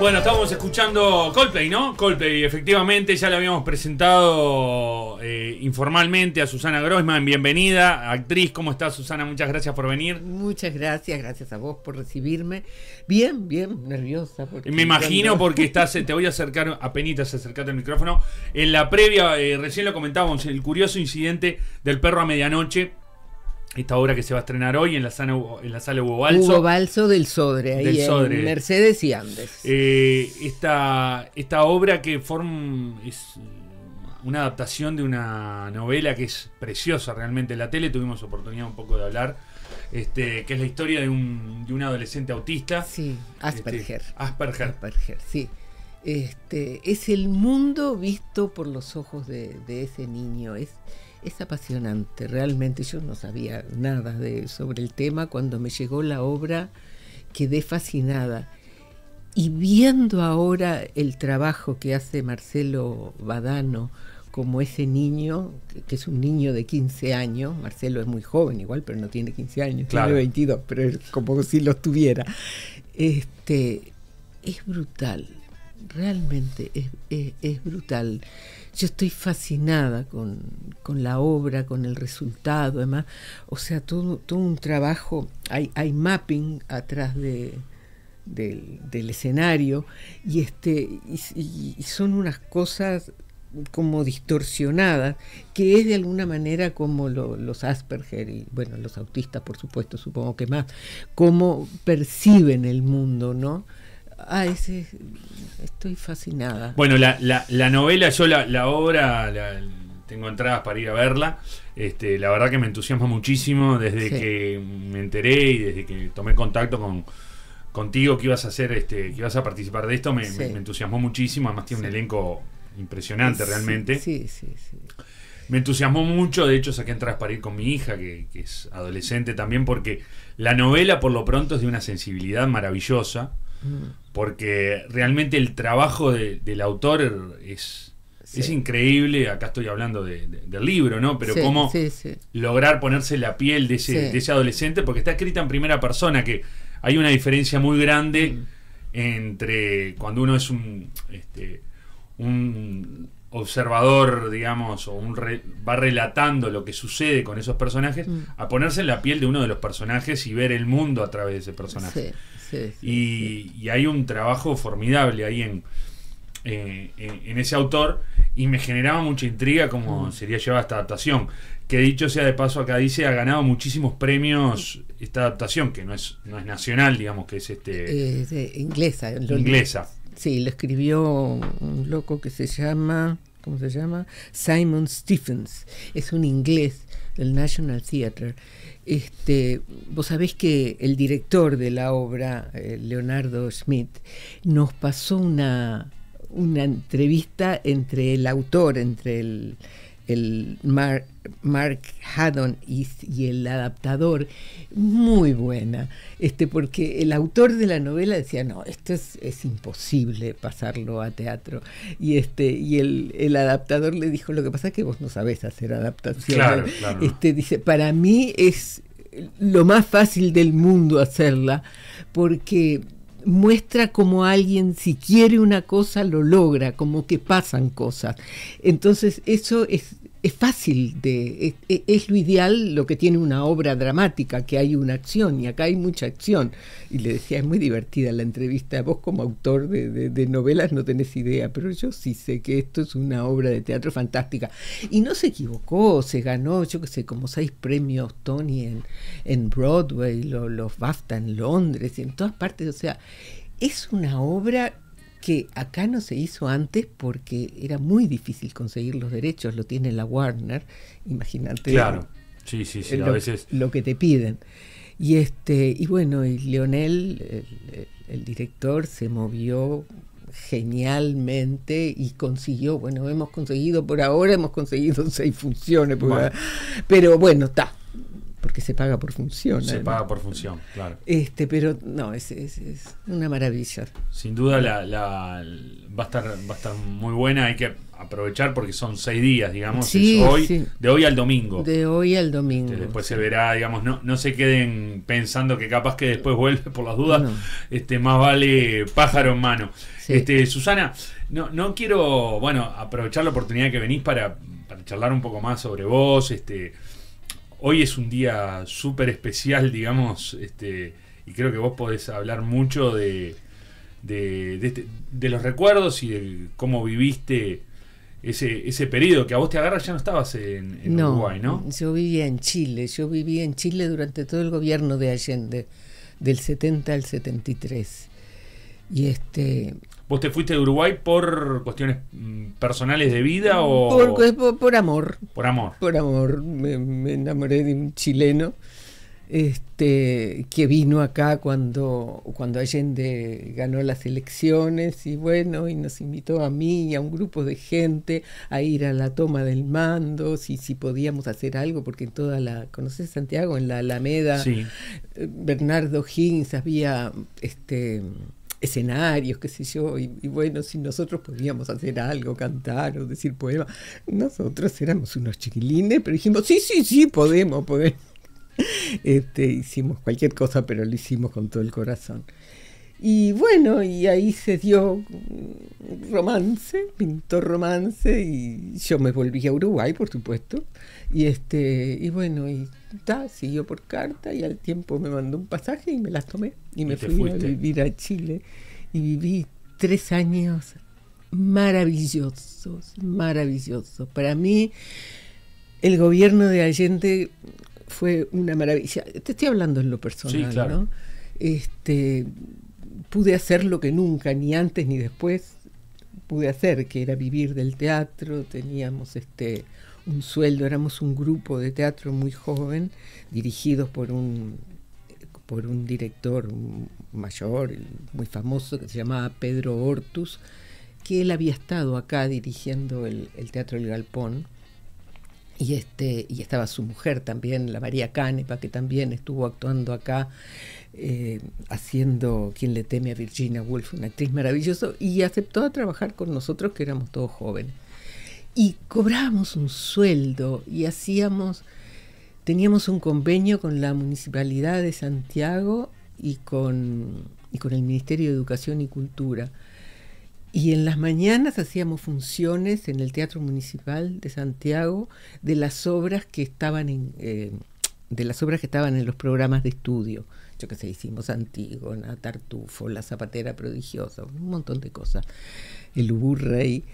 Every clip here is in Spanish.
Bueno, estábamos escuchando Coldplay, ¿no? Coldplay, efectivamente, ya le habíamos presentado eh, informalmente a Susana Grossman. Bienvenida, actriz, ¿cómo estás, Susana? Muchas gracias por venir. Muchas gracias, gracias a vos por recibirme. Bien, bien, nerviosa. Me imagino porque estás, eh, te voy a acercar, apenas acercate al micrófono. En la previa, eh, recién lo comentábamos, el curioso incidente del perro a medianoche esta obra que se va a estrenar hoy en la, sala en la sala Hugo Balso. Hugo Balso del Sodre, ahí Mercedes y Andes. Eh, esta, esta obra que forma es una adaptación de una novela que es preciosa realmente en la tele, tuvimos oportunidad un poco de hablar, este, que es la historia de un, de un adolescente autista. Sí, Asperger. Este, Asperger. Asperger, sí. Este, es el mundo visto por los ojos de, de ese niño, es es apasionante, realmente yo no sabía nada de, sobre el tema. Cuando me llegó la obra quedé fascinada. Y viendo ahora el trabajo que hace Marcelo Badano como ese niño, que es un niño de 15 años, Marcelo es muy joven igual, pero no tiene 15 años, claro. tiene 22, pero es como si lo tuviera. Este, es brutal, realmente es, es, brutal. Yo estoy fascinada con, la obra, con el resultado, además. O sea, todo, todo un trabajo, hay, hay mapping atrás de, del, escenario y, este, son unas cosas como distorsionadas, que es de alguna manera como lo, los Asperger y bueno, los autistas por supuesto, supongo que más, cómo perciben el mundo, ¿no? Ay, sí, estoy fascinada. Bueno, la, la, novela, yo la, obra, la, tengo entradas para ir a verla. Este, la verdad que me entusiasma muchísimo desde que me enteré y desde que tomé contacto con contigo que ibas a hacer, este, que ibas a participar de esto, me, entusiasmó muchísimo. Además tiene un elenco impresionante realmente. Sí, sí, sí. Me entusiasmó mucho, de hecho saqué entradas para ir con mi hija, que, que es adolescente también, porque la novela por lo pronto es de una sensibilidad maravillosa porque realmente el trabajo del autor es, increíble. Acá estoy hablando del libro, ¿no? Pero cómo lograr ponerse la piel de ese, adolescente, porque está escrita en primera persona, que hay una diferencia muy grande mm. entre cuando uno es un, este, un observador, digamos, o un va relatando lo que sucede con esos personajes, mm. a ponerse en la piel de uno de los personajes y ver el mundo a través de ese personaje y, hay un trabajo formidable ahí eh, en, en, ese autor y me generaba mucha intriga como mm. sería llevada esta adaptación. Que dicho sea de paso, acá dice, ha ganado muchísimos premios esta adaptación, que no es, no es nacional, digamos, que es este... inglesa. Lo, inglesa. Sí, lo escribió un loco que se llama... ¿Cómo se llama? Simon Stephens. Es un inglés del National Theatre este, vos sabés que el director de la obra, eh, Leonardo Schmidt, nos pasó una, una entrevista entre el autor, entre el, el Mark, Mark Haddon y, el adaptador, muy buena, este, porque el autor de la novela decía, no, esto es, imposible pasarlo a teatro. Y, este, y el, adaptador le dijo, lo que pasa es que vos no sabés hacer adaptación. claro. Este, dice, para mí es lo más fácil del mundo hacerla, porque muestra como alguien si quiere una cosa lo logra, como que pasan cosas. Entonces eso es es fácil de es, lo ideal lo que tiene una obra dramática que hay una acción y acá hay mucha acción y le decía es muy divertida la entrevista vos como autor de, novelas no tenés idea pero yo sí sé que esto es una obra de teatro fantástica y no se equivocó se ganó yo qué sé como seis premios Tony en, en Broadway los BAFTA en Londres en todas partes o sea es una obra que acá no se hizo antes porque era muy difícil conseguir los derechos, lo tiene la Warner, imagínate. Claro, sí, sí, sí, lo, veces. Lo que te piden. Y, este, y bueno, y Leonel, el, director, se movió genialmente y consiguió, bueno, hemos conseguido por ahora, hemos conseguido seis funciones, pero bueno, está, que se paga por función. Se paga por función, claro. Este, pero no, es, es, es una maravilla. Sin duda la, la, va, a estar, va a estar muy buena, hay que aprovechar porque son seis días, digamos, sí, hoy, de hoy al domingo. De hoy al domingo. después se verá, digamos, no, no se queden pensando que capaz que después vuelve por las dudas, este, más vale pájaro en mano. Este, Susana, no, no quiero, bueno, aprovechar la oportunidad que venís para, para charlar un poco más sobre vos, este, hoy es un día súper especial, digamos, este, y creo que vos podés hablar mucho de, de, este, los recuerdos y de cómo viviste ese, ese periodo que a vos te agarras ya no estabas en, en no, Uruguay, ¿no? Yo vivía en Chile, yo vivía en Chile durante todo el gobierno de Allende, del 70 al 73. Y este ¿Usted fuiste de Uruguay por cuestiones mm, personales de vida o...? Por, amor. Por amor. Por amor. Me, enamoré de un chileno este, que vino acá cuando, cuando Allende ganó las elecciones y bueno, y nos invitó a mí y a un grupo de gente a ir a la toma del mando, si, si podíamos hacer algo, porque en toda la... ¿Conoces Santiago? En la Alameda, sí. Eh, Bernardo Higgins había... Este, escenarios, qué sé yo, y, bueno, si nosotros podíamos hacer algo, cantar o decir poemas, nosotros éramos unos chiquilines, pero dijimos, sí, sí, sí, podemos, podemos. Este, hicimos cualquier cosa, pero lo hicimos con todo el corazón. Y bueno, y ahí se dio romance, pintó romance y yo me volví a Uruguay, por supuesto. Y este y bueno, y ta, siguió por carta y al tiempo me mandó un pasaje y me las tomé y, me fui a vivir a Chile y viví tres años maravillosos, maravillosos. Para mí el gobierno de Allende fue una maravilla. Te estoy hablando en lo personal, ¿no? Este pude hacer lo que nunca, ni antes ni después, pude hacer, que era vivir del teatro, teníamos este un sueldo, éramos un grupo de teatro muy joven, dirigidos por un por un director mayor, muy famoso, que se llamaba Pedro Hortus, que él había estado acá dirigiendo el, Teatro El Galpón, y, este, y estaba su mujer también, la María Canepa, que también estuvo actuando acá. Eh, haciendo Quien le teme a Virginia Woolf, una actriz maravillosa, y aceptó a trabajar con nosotros que éramos todos jóvenes. Y cobrábamos un sueldo y hacíamos, teníamos un convenio con la Municipalidad de Santiago y con, y con el Ministerio de Educación y Cultura. Y en las mañanas hacíamos funciones en el Teatro Municipal de Santiago de las obras que estaban en, eh, de las obras que estaban en los programas de estudio yo que se hicimos Antígona, Tartufo, La Zapatera Prodigiosa, un montón de cosas, el Uburrey.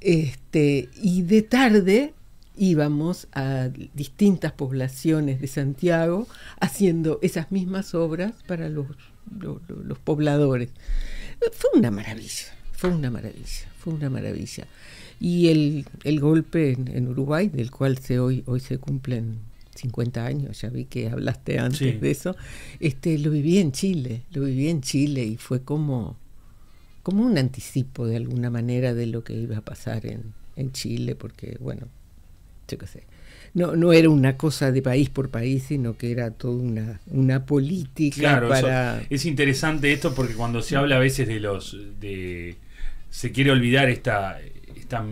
Este, y de tarde íbamos a distintas poblaciones de Santiago haciendo esas mismas obras para los, los, pobladores. Fue una maravilla, fue una maravilla, fue una maravilla. Y el, el golpe en, en, Uruguay, del cual se, hoy, hoy se cumplen 50 años, ya vi que hablaste antes de eso, este, lo viví en Chile, lo viví en Chile y fue como, como un anticipo de alguna manera de lo que iba a pasar en, Chile, porque bueno, yo qué sé. No, no era una cosa de país por país, sino que era toda una, política es interesante esto porque cuando se habla a veces de los... de se quiere olvidar esta, esta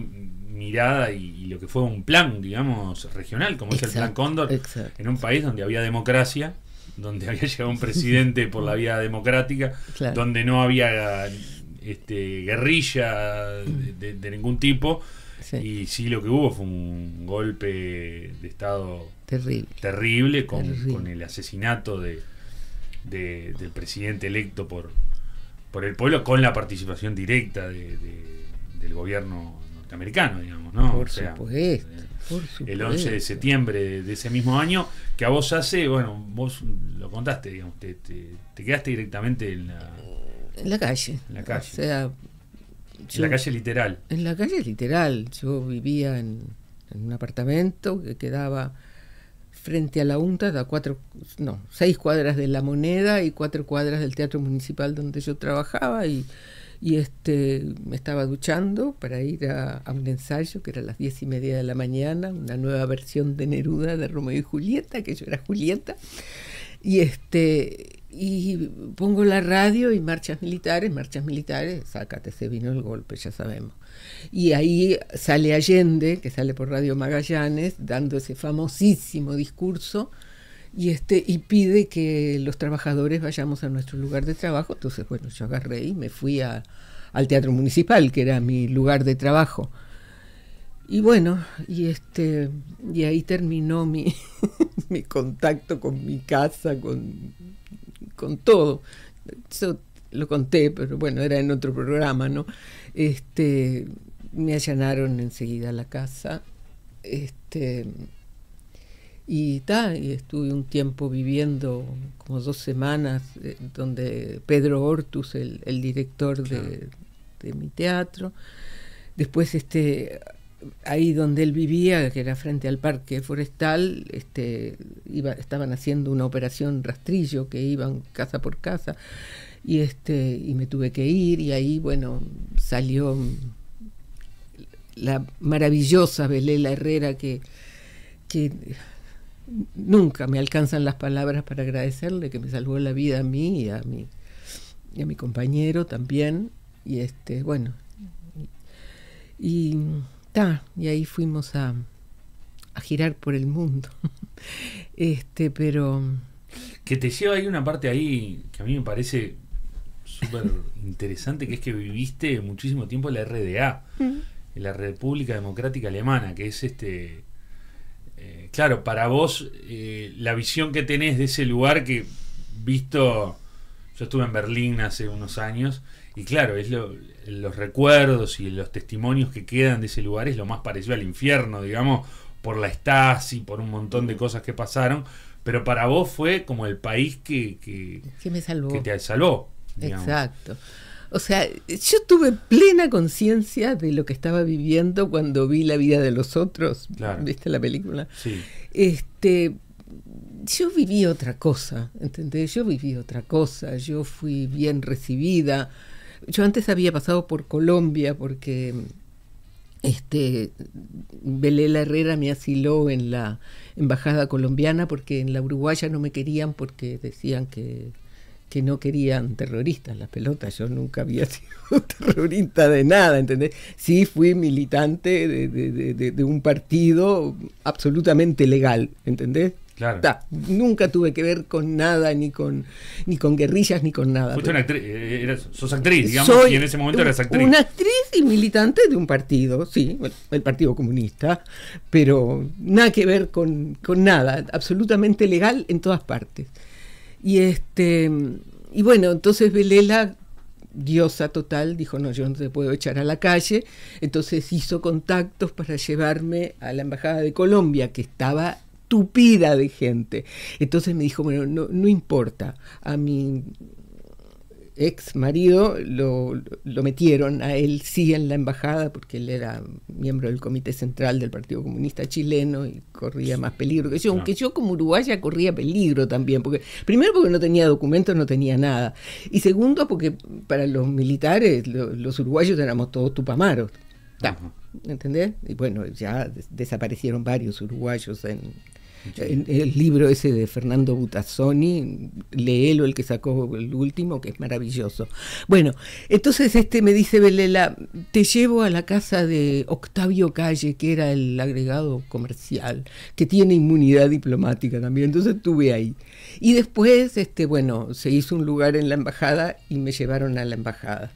mirada y, lo que fue un plan, digamos, regional, como es el Plan Cóndor, en un país donde había democracia, donde había llegado un presidente por la vía democrática, donde no había este, guerrilla de, ningún tipo. Y sí, lo que hubo fue un golpe de Estado terrible, terrible, con, el asesinato de, del presidente electo por, por el pueblo, con la participación directa del gobierno americano digamos, ¿no? Por eh, El 11 de septiembre de ese mismo año, que a vos hace, bueno, vos lo contaste, digamos, te, quedaste directamente en la, en la calle. En la calle. O sea, en la calle literal. En la calle literal. Yo vivía en, un apartamento que quedaba frente a la UNTA, a cuatro, no, seis cuadras de La Moneda y cuatro cuadras del Teatro Municipal donde yo trabajaba y y este, me estaba duchando para ir a, un ensayo que era a las diez y media de la mañana, una nueva versión de Neruda de Romeo y Julieta, que yo era Julieta, y este y pongo la radio y marchas militares, marchas militares, sácate, se vino el golpe, ya sabemos. Y ahí sale Allende, que sale por Radio Magallanes, dando ese famosísimo discurso y este y pide que los trabajadores vayamos a nuestro lugar de trabajo entonces bueno yo agarré y me fui al teatro municipal que era mi lugar de trabajo y bueno y este y ahí terminó mi, mi contacto con mi casa con, con todo Eso lo conté pero bueno era en otro programa no este me allanaron enseguida la casa este y, y estuve un tiempo viviendo, como dos semanas, eh, donde Pedro Hortus, el, director de, mi teatro, después este ahí donde él vivía, que era frente al parque forestal, este, estaban haciendo una operación rastrillo que iban casa por casa y este y me tuve que ir y ahí bueno salió la maravillosa Belela Herrera que, que nunca me alcanzan las palabras para agradecerle que me salvó la vida a mí y a mi, y a mi compañero también. Y este, bueno, y, y ahí fuimos a, a girar por el mundo. este, pero. Que te lleva ahí una parte ahí que a mí me parece súper interesante, que es que viviste muchísimo tiempo en la RDA, en la República Democrática Alemana, que es este eh, claro, para vos eh, la visión que tenés de ese lugar que visto, yo estuve en Berlín hace unos años y claro, es los recuerdos y los testimonios que quedan de ese lugar es lo más parecido al infierno, digamos, por la y por un montón de cosas que pasaron, pero para vos fue como el país que, que, Que te salvó. Exacto. O sea, yo tuve plena conciencia de lo que estaba viviendo cuando vi la vida de los otros. ¿Viste la película? Sí. Este, yo viví otra cosa, ¿entendés? Yo viví otra cosa, yo fui bien recibida. Yo antes había pasado por Colombia porque este Belela Herrera me asiló en la embajada colombiana porque en la uruguaya no me querían porque decían que que no querían terroristas las pelotas. Yo nunca había sido terrorista de nada, ¿entendés? Sí fui militante de, un partido absolutamente legal, ¿entendés? Claro. nunca tuve que ver con nada, ni con ni con guerrillas, ni con nada. Pero... Actriz, eh, eh, sos actriz, digamos, y en ese momento actriz. Una actriz y militante de un partido, sí, el, el Partido Comunista, pero nada que ver con, con nada, absolutamente legal en todas partes. Y este y bueno, entonces Velela, diosa total, dijo, no, yo no te puedo echar a la calle. Entonces hizo contactos para llevarme a la Embajada de Colombia, que estaba tupida de gente. Entonces me dijo, bueno, no, no importa, a mi ex marido lo, metieron a él sí en la embajada porque él era miembro del comité central del Partido Comunista chileno y corría más peligro que yo, aunque yo como uruguaya corría peligro también, porque primero porque no tenía documentos, no tenía nada, y segundo porque para los militares los uruguayos éramos todos tupamaros. ¿Entendés? Y bueno, ya desaparecieron varios uruguayos en, el, libro ese de Fernando Butazzoni, leelo el que sacó el último, que es maravilloso. Bueno, entonces este me dice Belela, te llevo a la casa de Octavio Calle, que era el agregado comercial, que tiene inmunidad diplomática también. Entonces estuve ahí. Y después, este, bueno, se hizo un lugar en la embajada y me llevaron a la embajada.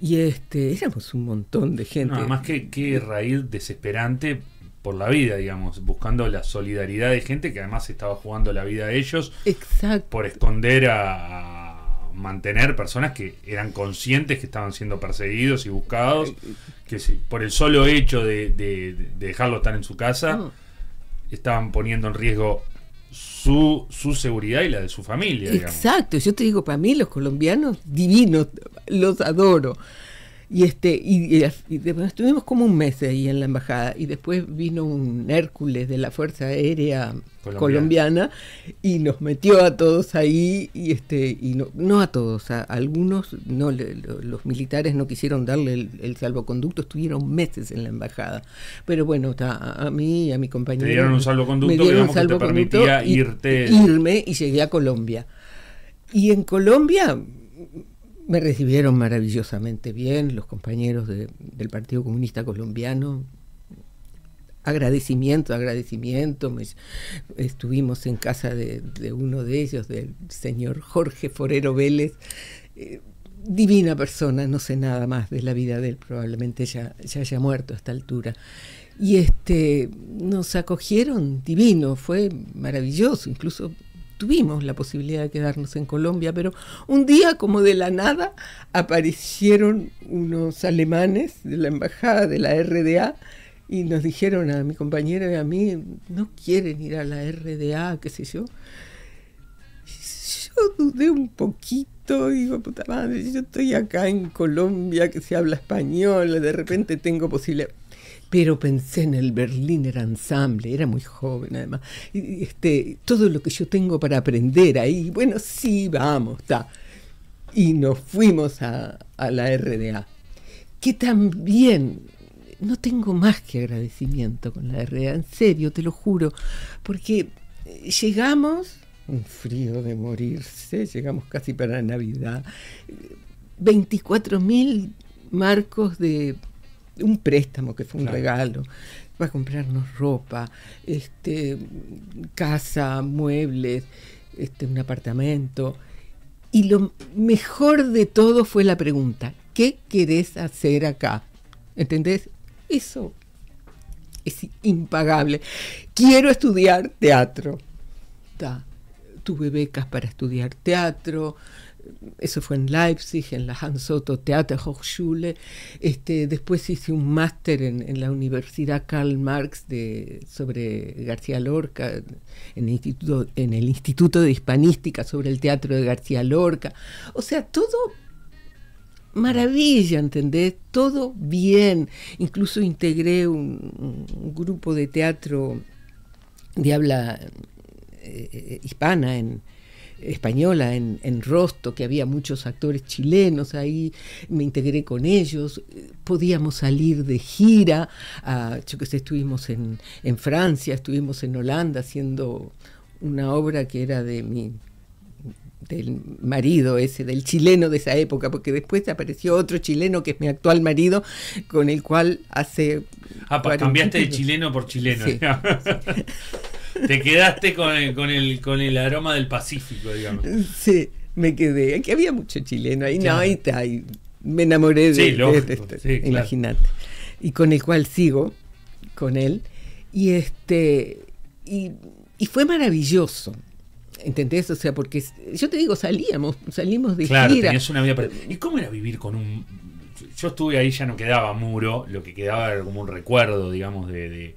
Y este, éramos un montón de gente. No, además que, que raíz desesperante por la vida, digamos, buscando la solidaridad de gente que además estaba jugando la vida de ellos Exacto. por esconder a, mantener personas que eran conscientes que estaban siendo perseguidos y buscados, que si, por el solo hecho de, dejarlo estar en su casa, estaban poniendo en riesgo su, su seguridad y la de su familia. Digamos. Exacto, yo te digo, para mí los colombianos divinos, los adoro. Y, este, y, estuvimos como un mes ahí en la embajada y después vino un Hércules de la Fuerza Aérea colombiana, y nos metió a todos ahí y este y no, no a todos, a algunos no los militares no quisieron darle el, salvoconducto, estuvieron meses en la embajada. Pero bueno, a, a mí y a mi compañero. Te dieron un salvoconducto, dieron salvoconducto que te permitía irte. Irme y llegué a Colombia. Y en Colombia me recibieron maravillosamente bien los compañeros del Partido Comunista Colombiano. Agradecimiento, agradecimiento. estuvimos en casa de, uno de ellos, del señor Jorge Forero Vélez. Eh, divina persona, no sé nada más de la vida de él, probablemente ya, haya muerto a esta altura. Y este, nos acogieron divino, fue maravilloso, incluso tuvimos la posibilidad de quedarnos en Colombia, pero un día como de la nada aparecieron unos alemanes de la embajada de la RDA y nos dijeron a mi compañero y a mí, no quieren ir a la RDA, qué sé yo. Yo dudé un poquito, digo, puta madre, yo estoy acá en Colombia que se habla español, de repente tengo posibilidad pero pensé en el Berliner ensamble era muy joven además, y, este, todo lo que yo tengo para aprender ahí, bueno, sí, vamos, está. Y nos fuimos a, a la RDA, que también no tengo más que agradecimiento con la RDA, en serio, te lo juro, porque eh, llegamos, un frío de morirse, llegamos casi para Navidad, 24.000 mil marcos de un préstamo que fue un regalo, para comprarnos ropa, este, casa, muebles, este, un apartamento. Y lo mejor de todo fue la pregunta, ¿qué querés hacer acá? ¿Entendés? Eso es impagable. Quiero estudiar teatro. Tuve becas para estudiar teatro, eso fue en Leipzig, en la Hans Otto Theaterhochschule. Este, después hice un máster en, la Universidad Karl Marx de, sobre García Lorca, en el, instituto, de Hispanística sobre el teatro de García Lorca. O sea, todo maravilla, ¿entendés? Todo bien. Incluso integré un, grupo de teatro de habla eh, hispana en española en, en, Rosto, que había muchos actores chilenos ahí, me integré con ellos, podíamos salir de gira, ah, yo que estuvimos en, Francia, estuvimos en Holanda haciendo una obra que era de mi del marido ese, del chileno de esa época, porque después apareció otro chileno que es mi actual marido, con el cual hace... Ah, pues cambiaste de chileno por chileno. Te quedaste con el, con, el, aroma del Pacífico, digamos. Sí, me quedé. Aquí había mucho chileno ahí, no, ahí está. Me enamoré de, sí, este, este, imagínate. Y con el cual sigo, con él. Y este y, fue maravilloso. ¿Entendés? O sea, porque yo te digo, salíamos, salimos de claro, Tenías una vida ¿Y cómo era vivir con un yo estuve ahí, ya no quedaba muro, lo que quedaba era como un recuerdo, digamos, de,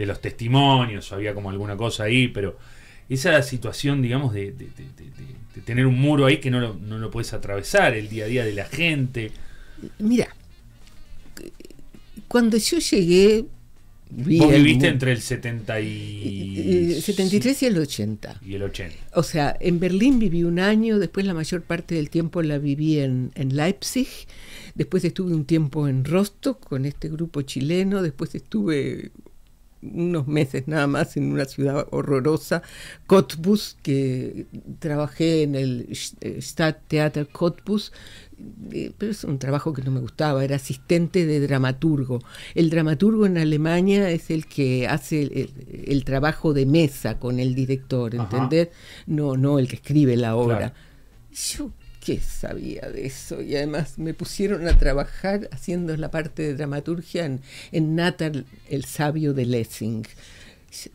de los testimonios, había como alguna cosa ahí, pero esa situación, digamos, de, tener un muro ahí que no lo, no puedes atravesar, el día a día de la gente. Mira, cuando yo llegué... Vos viviste entre el 70 y... 73 y el 80. Y el 80. O sea, en Berlín viví un año, después la mayor parte del tiempo la viví en, en Leipzig, después estuve un tiempo en Rostock con este grupo chileno, después estuve unos meses nada más en una ciudad horrorosa, Cottbus, que trabajé en el eh, Stadttheater Cottbus, eh, pero es un trabajo que no me gustaba, era asistente de dramaturgo. El dramaturgo en Alemania es el que hace el, trabajo de mesa con el director, ¿entendés? No, no el que escribe la obra qué sabía de eso. Y además me pusieron a trabajar haciendo la parte de dramaturgia en, Natal, el sabio de Lessing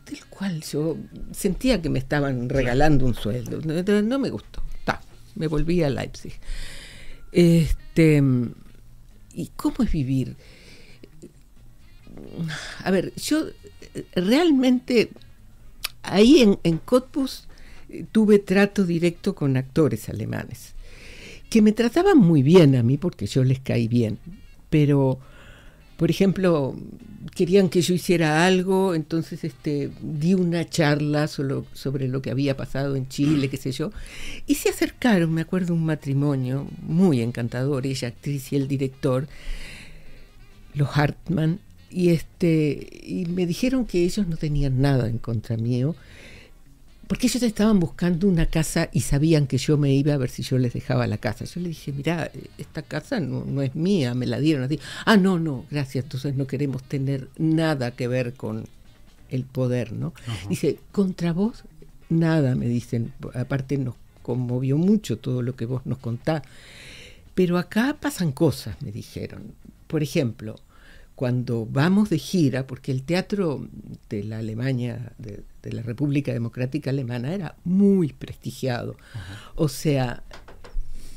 del cual yo sentía que me estaban regalando un sueldo. No, me gustó. me volví a Leipzig. Este, ¿Y cómo es vivir? A ver, yo eh, realmente ahí en, en Cottbus eh, tuve trato directo con actores alemanes me trataban muy bien a mí porque yo les caí bien, pero por ejemplo, querían que yo hiciera algo, entonces este, di una charla solo sobre lo que había pasado en Chile, qué sé yo, y se acercaron, me acuerdo, un matrimonio muy encantador, ella actriz y el director, los Hartman, y, este, y me dijeron que ellos no tenían nada en contra mío, porque ellos estaban buscando una casa y sabían que yo me iba a ver si yo les dejaba la casa. Yo le dije, mira, esta casa no, es mía, me la dieron así. Ah, no, no, gracias, entonces no queremos tener nada que ver con el poder, ¿no? Dice, contra vos, nada, me dicen. Aparte nos conmovió mucho todo lo que vos nos contás. Pero acá pasan cosas, me dijeron. Por ejemplo, cuando vamos de gira, porque el teatro de la Alemania, de, la República Democrática Alemana, era muy prestigiado. O sea,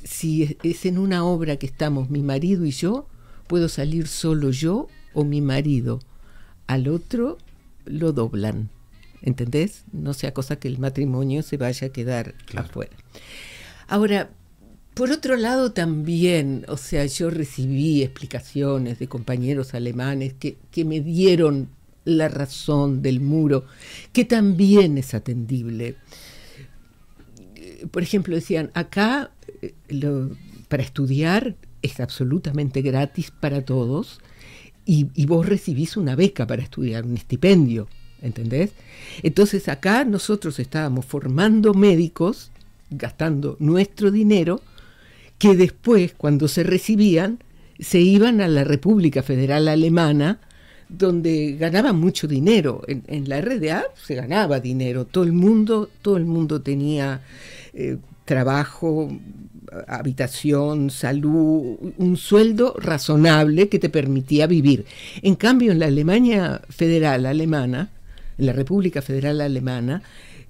si es, en una obra que estamos mi marido y yo, puedo salir solo yo o mi marido. Al otro lo doblan. ¿Entendés? No sea cosa que el matrimonio se vaya a quedar afuera. Ahora, por otro lado también, o sea, yo recibí explicaciones de compañeros alemanes que, me dieron la razón del muro, que también es atendible. Por ejemplo, decían, acá eh, para estudiar es absolutamente gratis para todos y, y, vos recibís una beca para estudiar, un estipendio, ¿entendés? Entonces acá nosotros estábamos formando médicos, gastando nuestro dinero, que después, cuando se recibían, se iban a la República Federal Alemana, donde ganaban mucho dinero. En, la RDA se ganaba dinero, todo el mundo, todo el mundo tenía eh, trabajo, habitación, salud, un sueldo razonable que te permitía vivir. En cambio, en la Alemania Federal Alemana, en la República Federal Alemana,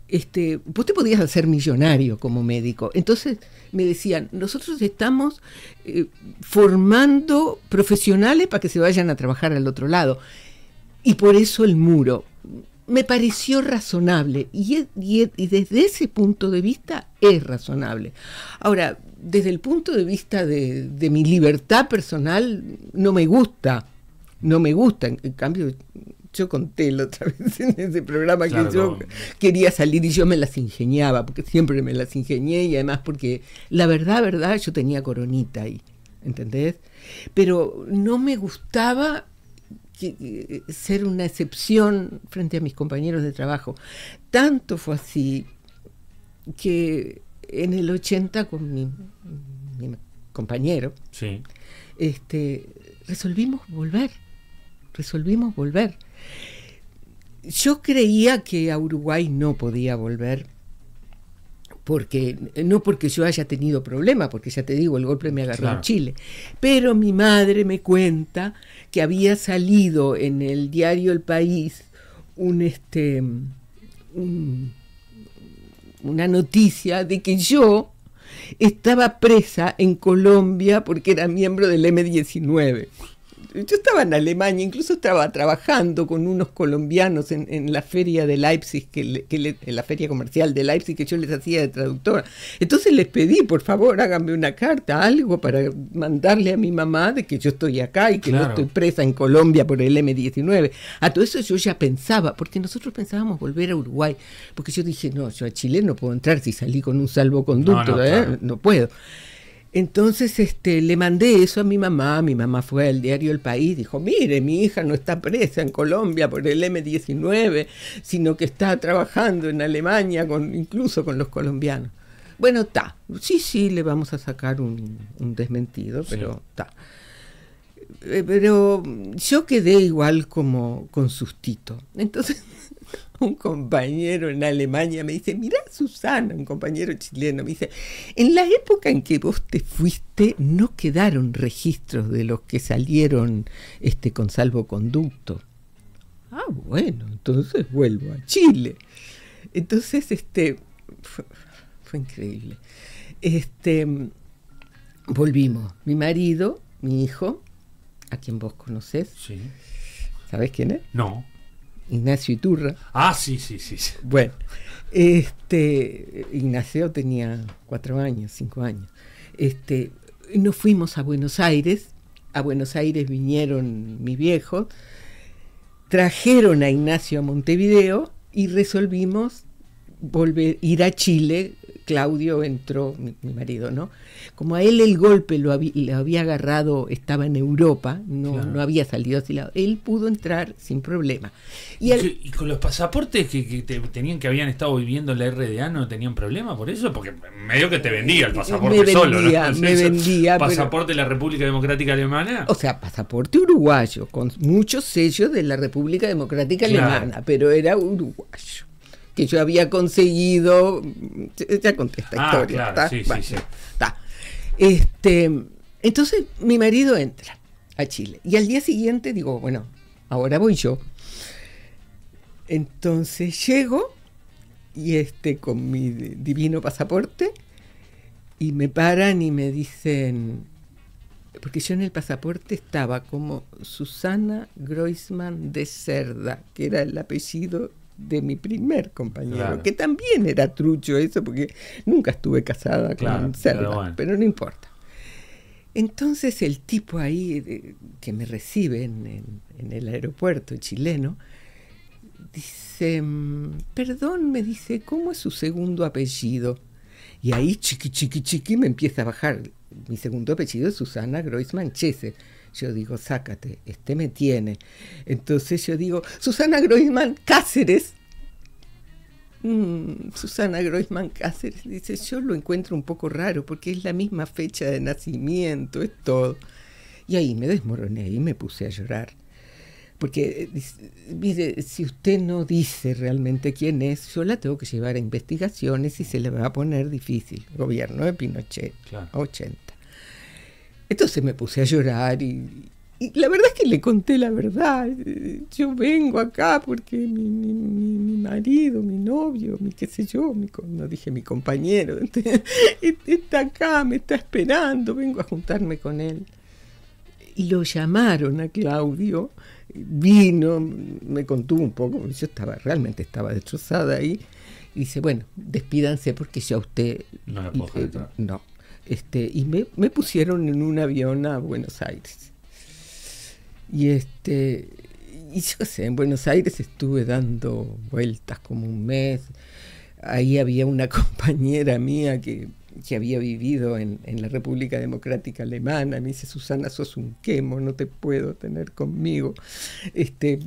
este, vos te podías hacer millonario como médico. Entonces me decían, nosotros estamos eh, formando profesionales para que se vayan a trabajar al otro lado. Y por eso el muro. Me pareció razonable y, desde ese punto de vista es razonable. Ahora, desde el punto de vista de, de mi libertad personal, no me gusta no me gusta. En cambio, yo conté la otra vez en ese programa que yo quería salir y yo me las ingeniaba, porque siempre me las ingenié y además porque la verdad, verdad, yo tenía coronita ahí, ¿entendés? Pero no me gustaba eh, ser una excepción frente a mis compañeros de trabajo. Tanto fue así que en el 80 con mi, compañero, este, resolvimos volver, resolvimos volver yo creía que a Uruguay no podía volver porque no porque yo haya tenido problema, porque ya te digo, el golpe me agarró a en Chile, pero mi madre me cuenta que había salido en el diario El País un este una noticia de que yo estaba presa en Colombia porque era miembro del M19 yo estaba en Alemania, incluso estaba trabajando con unos colombianos en, la feria de Leipzig, que, en la feria comercial de Leipzig, que yo les hacía de traductora. Entonces les pedí, por favor, háganme una carta, algo para mandarle a mi mamá de que yo estoy acá y que no estoy presa en Colombia por el M19. A todo eso yo ya pensaba, porque nosotros pensábamos volver a Uruguay, porque yo dije, no, yo a Chile no puedo entrar si salí con un salvoconducto, ¿eh? no puedo. Entonces este, le mandé eso a mi mamá, mi mamá fue al diario El País, dijo, mire, mi hija no está presa en Colombia por el M19, sino que está trabajando en Alemania, incluso con los colombianos. Bueno, está, sí, sí, le vamos a sacar un, desmentido, pero está. Eh, pero yo quedé igual como con sustito. Entonces un compañero en Alemania me dice, mira Susana, un compañero chileno, me dice, en la época en que vos te fuiste no quedaron registros de los que salieron este, con salvoconducto. Ah, bueno, entonces vuelvo a Chile. Entonces, este, fue, increíble. Este, volvimos, mi marido, mi hijo, a quien vos conocés. Sí. ¿Sabés quién es? No. Ignacio Iturra. Ah, sí, sí, sí. Bueno, este, Ignacio tenía cuatro años, cinco años. Este, nos fuimos a Buenos Aires. A Buenos Aires vinieron mis viejos, trajeron a Ignacio a Montevideo y resolvimos volver ir a Chile Claudio entró, mi, marido, ¿no? Como a él el golpe lo, había, agarrado, estaba en Europa, no, había salido así, él pudo entrar sin problema. ¿Y, con los pasaportes que, tenían que habían estado viviendo en la RDA no tenían problema por eso? Porque medio que te vendía el pasaporte solo, ¿no? Me vendía. Pasaporte de la República Democrática Alemana. O sea, pasaporte uruguayo, con muchos sellos de la República Democrática Alemana, pero era uruguayo que yo había conseguido. Ya conté esta ah, historia. Claro, Sí, sí, sí. Este, entonces mi marido entra a Chile. Y al día siguiente digo, bueno, ahora voy yo. Entonces llego y este con mi divino pasaporte y me paran y me dicen porque yo en el pasaporte estaba como Susana Groisman de Cerda, que era el apellido de mi primer compañero, que también era trucho eso, porque nunca estuve casada claro, con un pero, pero, no importa. Entonces el tipo ahí que me recibe en, en el aeropuerto chileno, dice, mm, perdón, me dice, ¿cómo es su segundo apellido? Y ahí chiqui, chiqui, chiqui me empieza a bajar mi segundo apellido es Susana Groisman Chese, Yo digo, sácate, este me tiene. Entonces yo digo, Susana Groisman Cáceres. Mm, Susana Groisman Cáceres dice, yo lo encuentro un poco raro porque es la misma fecha de nacimiento, es todo. Y ahí me desmoroné y me puse a llorar. Porque eh, mire, si usted no dice realmente quién es, yo la tengo que llevar a investigaciones y se le va a poner difícil. gobierno de Pinochet, 80. Entonces me puse a llorar y, la verdad es que le conté la verdad. Yo vengo acá porque mi, mi, mi marido, mi novio, mi qué sé yo, no dije mi compañero, este, está acá, me está esperando, vengo a juntarme con él. Y lo llamaron a Claudio vino, me contuvo un poco, yo estaba, realmente estaba destrozada ahí. Y dice, bueno, despídanse porque ya usted... No, no. Este, y me, me, pusieron en un avión a Buenos Aires. Y este, y yo sé, en Buenos Aires estuve dando vueltas como un mes. Ahí había una compañera mía que que había vivido en, la República Democrática Alemana. Me dice, Susana, sos un quemo, no te puedo tener conmigo. Este,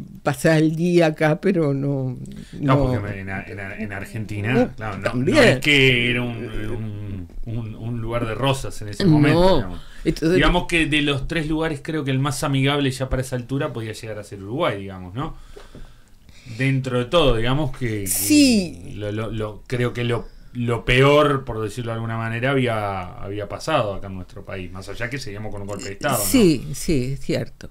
el día acá, pero no... No, porque en, Argentina, claro, no, es que era un, lugar de rosas en ese momento. Digamos. que de los tres lugares creo que el más amigable ya para esa altura podía llegar a ser Uruguay, digamos, ¿no? Dentro de todo, digamos que... Sí. lo, creo que lo lo peor, por decirlo de alguna manera, había, había pasado acá en nuestro país, más allá que seguíamos con un golpe de Estado. ¿no? Sí, sí, es cierto.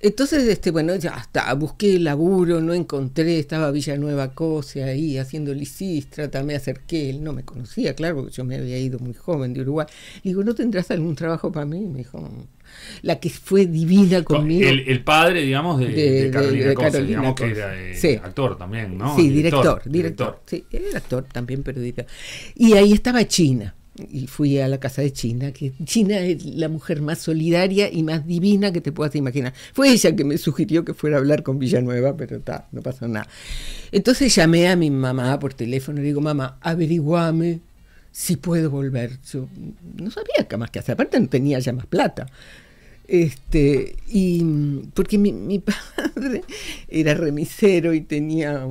Entonces, este, bueno, ya hasta busqué laburo, no encontré, estaba Villanueva Cose ahí haciendo Lisistra, me acerqué, él no me conocía, claro, porque yo me había ido muy joven de Uruguay. digo, ¿no tendrás algún trabajo para mí? Me dijo, la que fue divina conmigo. El, padre, digamos, de, Carolina, que era eh, actor también, ¿no? Sí, director, director, Sí, era actor también, pero director. Y ahí estaba China y fui a la casa de China, que China es la mujer más solidaria y más divina que te puedas imaginar. Fue ella que me sugirió que fuera a hablar con Villanueva, pero está no pasó nada. Entonces llamé a mi mamá por teléfono y digo, mamá, averiguame si puedo volver. Yo no sabía qué más que hacer, aparte no tenía ya más plata. Este, y porque mi, mi padre era remisero y tenía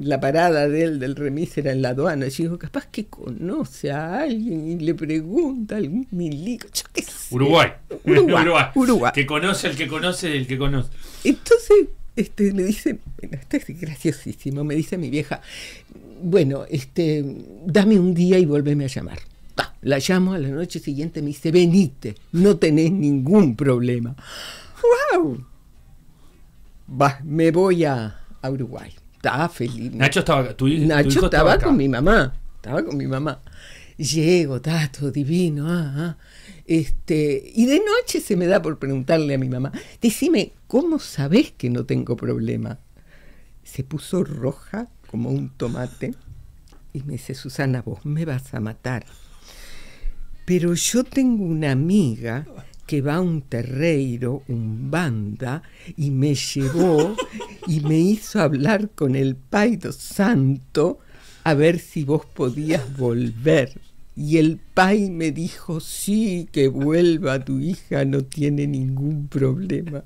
la parada de él del remis en la aduana. Yo digo, capaz que conoce a alguien y le pregunta algún milico. Yo qué sé. Uruguay. Uruguay. Uruguay. Que conoce el que conoce el que conoce. Entonces este, me dice, esto es graciosísimo, me dice mi vieja, bueno, este, dame un día y vuélveme a llamar la llamo a la noche siguiente me dice, venite, no tenés ningún problema. ¡Wow! Va, me voy a, Uruguay. Está feliz. Nacho estaba, estaba, con mi mamá. Estaba con mi mamá. Llego, tato, divino. Ah, ah. Este, y de noche se me da por preguntarle a mi mamá, decime, ¿cómo sabes que no tengo problema? Se puso roja como un tomate y me dice, Susana, vos me vas a matar. Pero yo tengo una amiga que va a un terreiro, un banda, y me llevó y me hizo hablar con el Pairo Santo a ver si vos podías volver. Y el pai me dijo, sí, que vuelva, tu hija no tiene ningún problema.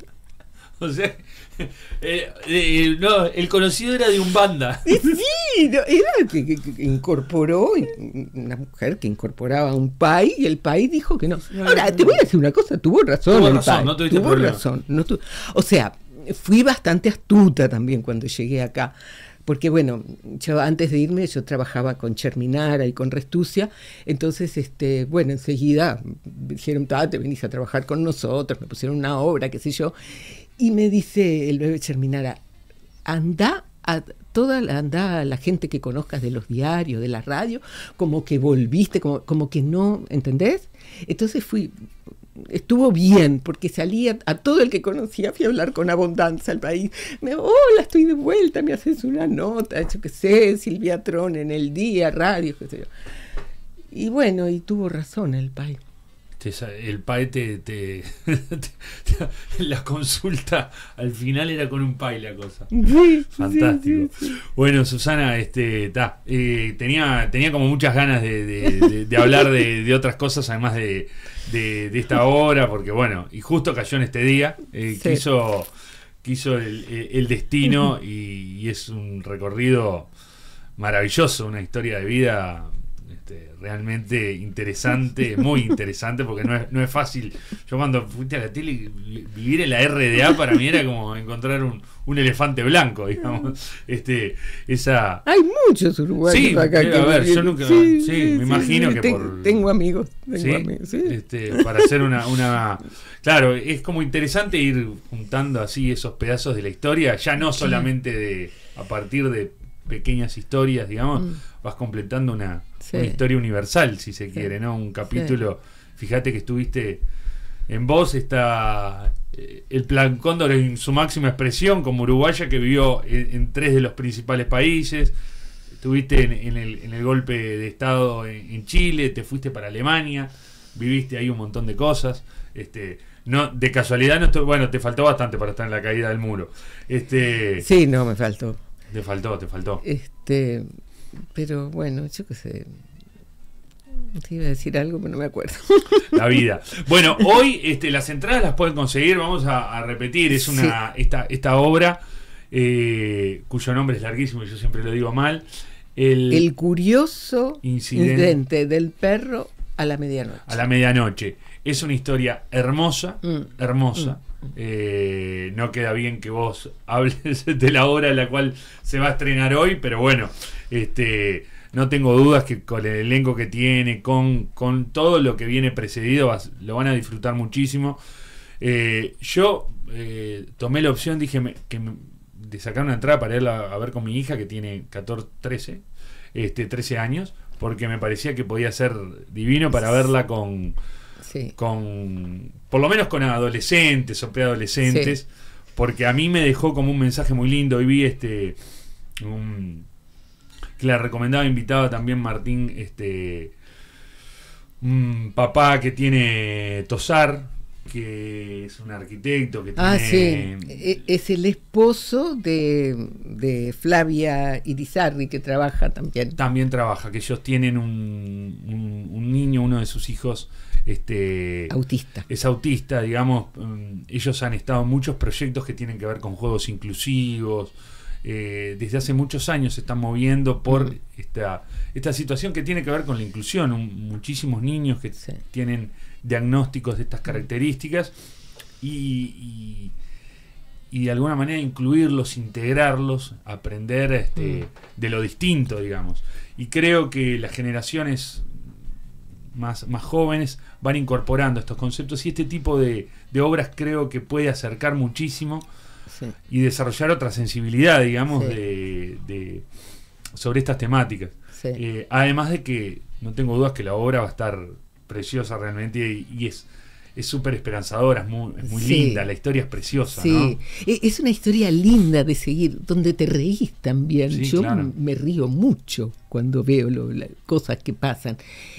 O sea, eh, eh, eh, no, el conocido era de un banda. Sí, era el que, incorporó, una mujer que incorporaba un PAI y el PAI dijo que no. Ahora, te voy a decir una cosa, tuvo razón. Tuvo razón, no tuviste tuvo razón, O sea, fui bastante astuta también cuando llegué acá. Porque bueno, yo antes de irme yo trabajaba con Cherminara y con Restucia, entonces este, bueno, enseguida me dijeron, te venís a trabajar con nosotros, me pusieron una obra, qué sé yo, y me dice el bebé Cherminara, anda a toda la, anda a la gente que conozcas de los diarios, de la radio, como que volviste, como, que no, ¿entendés? Entonces fui, estuvo bien, porque salía a, todo el que conocía, fui a hablar con abundancia al país. Me hola, estoy de vuelta, me haces una nota, yo qué sé, Silvia Tron en el día, radio, qué sé yo. Y bueno, y tuvo razón el país el PAE te, La consulta al final era con un PAE la cosa. Fantástico. Bueno, Susana, este, eh, tenía, tenía como muchas ganas de, hablar de, otras cosas, además de, esta hora, porque bueno, y justo cayó en este día, eh, quiso, el, destino y, y es un recorrido maravilloso, una historia de vida este, realmente interesante, muy interesante, porque no es, no es fácil. Yo cuando fuiste a la tele, vivir en la RDA para mí era como encontrar un, un elefante blanco, digamos. Este, esa... Hay muchos uruguayos acá. Que, a ver, yo nunca... Sí, me imagino que tengo, amigos, este, para hacer una, una... Claro, es como interesante ir juntando así esos pedazos de la historia, ya no solamente de a partir de pequeñas historias, digamos, mm vas completando una, historia universal, si se quiere, ¿no? Un capítulo. Fíjate que estuviste en vos está eh, el plan Cóndor en su máxima expresión como uruguaya que vivió en, tres de los principales países. Estuviste en, el, golpe de Estado en, Chile, te fuiste para Alemania, viviste ahí un montón de cosas. Este, no, de casualidad, no bueno, te faltó bastante para estar en la caída del muro. Este, sí, no, me faltó. Te faltó, te faltó. Este, pero bueno, yo qué sé. Te iba a decir algo, pero no me acuerdo. La vida. Bueno, hoy este, las entradas las pueden conseguir, vamos a, repetir, es una esta, esta obra eh, cuyo nombre es larguísimo y yo siempre lo digo mal. El, curioso incidente, del perro a la medianoche. A la medianoche. Es una historia hermosa, mm. hermosa. Mm. Eh, no queda bien que vos hables de la obra en la cual se va a estrenar hoy, pero bueno. Este, no tengo dudas que con el elenco que tiene, con, todo lo que viene precedido, lo van a disfrutar muchísimo. Eh, yo eh, tomé la opción, dije que de sacar una entrada para ir a, ver con mi hija que tiene 14, 13, este, 13 años, porque me parecía que podía ser divino para verla con, sí. con por lo menos con adolescentes o preadolescentes, porque a mí me dejó como un mensaje muy lindo. y vi este un que la recomendaba invitado también Martín, este, un papá que tiene Tosar, que es un arquitecto que ah, sí. E-, es el esposo de, Flavia Irizarri, que trabaja también. También trabaja, que ellos tienen un, niño, uno de sus hijos... Este, autista. Es autista, digamos. Mm, ellos han estado en muchos proyectos que tienen que ver con juegos inclusivos, eh, desde hace muchos años se están moviendo por esta, situación que tiene que ver con la inclusión. muchísimos niños que tienen diagnósticos de estas características y, de alguna manera incluirlos, integrarlos, aprender este, mm. de lo distinto, digamos. Y creo que las generaciones más, jóvenes van incorporando estos conceptos y este tipo de obras creo que puede acercar muchísimo y desarrollar otra sensibilidad, digamos, de, sobre estas temáticas. Eh, además de que no tengo dudas que la obra va a estar preciosa realmente y, es es súper esperanzadora, es muy, linda, la historia es preciosa. Sí, e, es una historia linda de seguir, donde te reís también. Yo me río mucho cuando veo las cosas que pasan.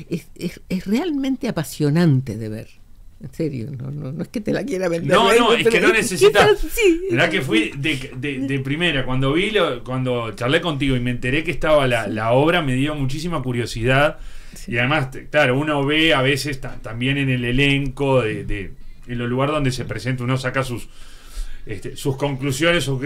es, es, realmente apasionante de ver. En serio, no, no, es que te la quiera vender. No, no, es que no necesitas. la ¿Verdad que fui de, de, primera? Cuando vi, lo, cuando charlé contigo y me enteré que estaba la, la obra, me dio muchísima curiosidad. Y además, claro, uno ve a veces también en el elenco, de, en los lugares donde se presenta, uno saca sus, este, sus conclusiones o,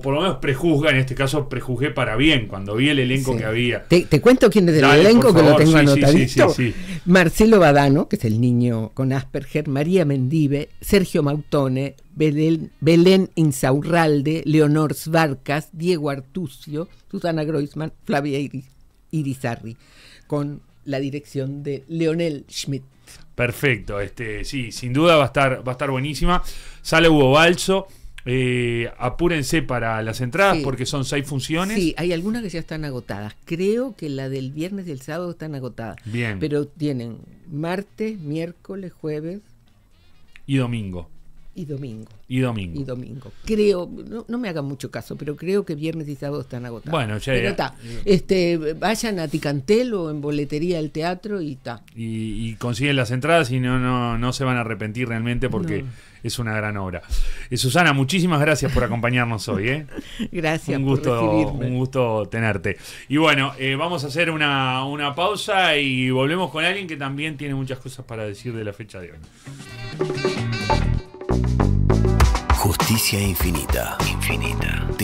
por lo menos prejuzga, en este caso prejuzgué para bien cuando vi el elenco que había. ¿Te, cuento quién es del elenco que lo tengo sí, Marcelo Badano, que es el niño con Asperger, María Mendive, Sergio Mautone, Belén, Insaurralde, Leonor Svarkas Diego Artucio, Susana Groisman, Flavia Irizarri, con la dirección de Leonel Schmidt. Perfecto, este, sí, sin duda va a estar, va a estar buenísima. Sale Hugo Balso, eh, apúrense para las entradas porque son seis funciones. Sí, hay algunas que ya están agotadas. Creo que la del viernes y el sábado están agotadas. Bien. Pero tienen martes, miércoles, jueves. Y domingo. Y domingo. Y domingo. Y domingo. Creo, no, me hagan mucho caso, pero creo que viernes y sábado están agotados. Bueno, ya. está. Este, vayan a Ticantel o en boletería del teatro y está. Y, consiguen las entradas y no, no, se van a arrepentir realmente porque es una gran obra. Eh, Susana, muchísimas gracias por acompañarnos hoy. ¿eh? gracias, un gusto, por Un gusto tenerte. Y bueno, eh, vamos a hacer una, una pausa y volvemos con alguien que también tiene muchas cosas para decir de la fecha de hoy. Justicia infinita. Infinita.